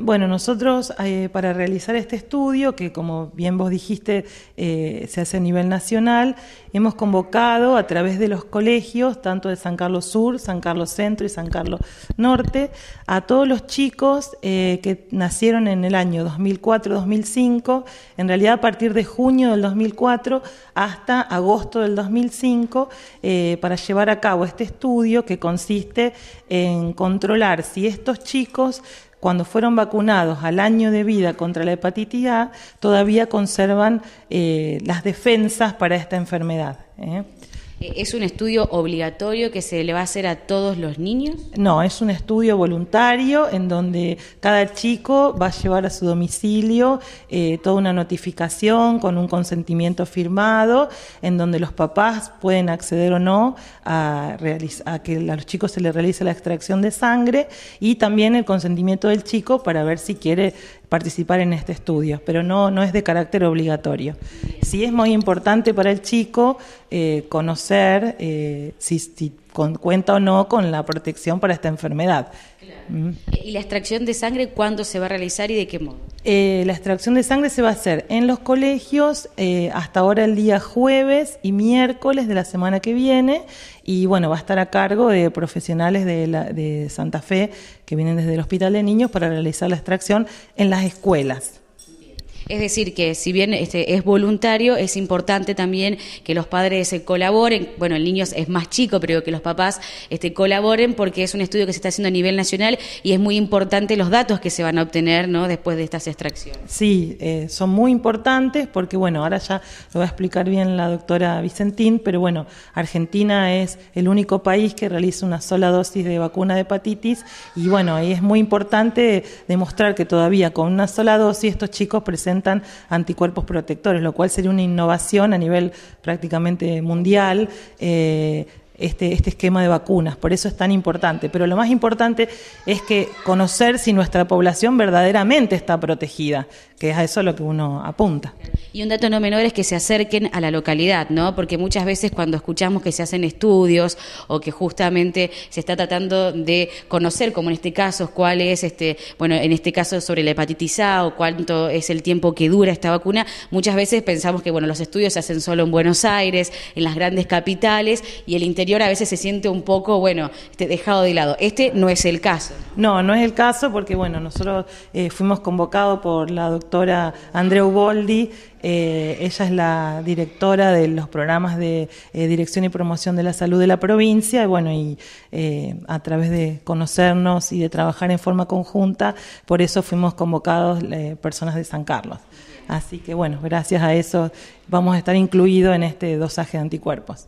bueno, nosotros eh, para realizar este estudio, que como bien vos dijiste, eh, se hace a nivel nacional, hemos convocado a través de los colegios, tanto de San Carlos Sur, San Carlos Centro y San Carlos Norte, a todos los chicos eh, que nacieron en el año 2004-2005, en realidad a partir de junio del 2004 hasta agosto del 2005, para llevar a cabo este estudio que consiste en controlar si estos chicos cuando fueron vacunados al año de vida contra la hepatitis A, todavía conservan eh, las defensas para esta enfermedad. ¿eh? Eh, ¿Es un estudio obligatorio que se le va a hacer a todos los niños? No, es un estudio voluntario en donde cada chico va a llevar a su domicilio eh, toda una notificación con un consentimiento firmado, en donde los papás pueden acceder o no a, a que a los chicos se les realice la extracción de sangre y también el consentimiento del chico para ver si quiere participar en este estudio, pero no, no es de carácter obligatorio. Si es muy importante para el chico eh, conocer eh, si, con, cuenta o no con la protección para esta enfermedad. Mm. ¿Y la extracción de sangre cuándo se va a realizar y de qué modo? Eh, la extracción de sangre se va a hacer en los colegios eh, hasta ahora el día jueves y miércoles de la semana que viene y bueno, va a estar a cargo de profesionales de Santa Fe que vienen desde el Hospital de Niños para realizar la extracción en las escuelas. Es decir, que si bien este, es voluntario, es importante también que los padres eh, colaboren. Bueno, el niño es más chico, pero que los papás este, colaboren porque es un estudio que se está haciendo a nivel nacional y es muy importante los datos que se van a obtener ¿no? después de estas extracciones. Sí, eh, son muy importantes porque, bueno, ahora ya lo va a explicar bien la doctora Vicentín, pero bueno, Argentina es el único país que realiza una sola dosis de vacuna de hepatitis y, bueno, ahí es muy importante demostrar que todavía con una sola dosis estos chicos presentan anticuerpos protectores, lo cual sería una innovación a nivel prácticamente mundial. Eh, este, este esquema de vacunas. Por eso es tan importante. Pero lo más importante es que conocer si nuestra población verdaderamente está protegida, que es a eso lo que uno apunta. Y un dato no menor es que se acerquen a la localidad, ¿no? Porque muchas veces cuando escuchamos que se hacen estudios o que justamente se está tratando de conocer, como en este caso, cuál es este, bueno, en este caso sobre la hepatitis A o cuánto es el tiempo que dura esta vacuna, muchas veces pensamos que bueno, los estudios se hacen solo en Buenos Aires, en las grandes capitales y el interior a veces se siente un poco, bueno, este, dejado de lado. Este no es el caso. No, no es el caso porque, bueno, nosotros eh, fuimos convocados por la doctora Andreu Boldi. Eh, ella es la directora de los programas de eh, Dirección y Promoción de la Salud de la provincia, y bueno, y a través de conocernos y de trabajar en forma conjunta, por eso fuimos convocados personas de San Carlos. Así que bueno, gracias a eso vamos a estar incluidos en este dosaje de anticuerpos.